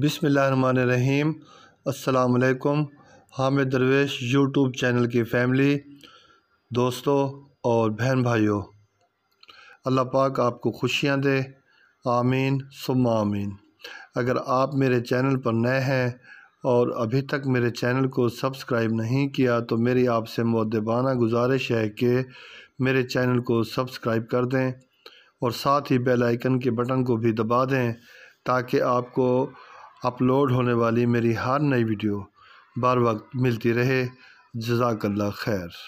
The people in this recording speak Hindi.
बिसमीम् अल्लाम हामिद दरवेश यूट्यूब चैनल की फ़ैमिली दोस्तों और बहन भाइयों अल्लाह पाक आपको खुशियाँ दे आमीन सुम आमीन अगर आप मेरे चैनल पर नए हैं और अभी तक मेरे चैनल को सब्सक्राइब नहीं किया तो मेरी आपसे मुद्दबाना गुजारिश है कि मेरे चैनल को सब्सक्राइब कर दें और साथ ही बेल आइकन के बटन को भी दबा दें ताकि आपको अपलोड होने वाली मेरी हर नई वीडियो बार वक्त मिलती रहे जजाकल्ला खैर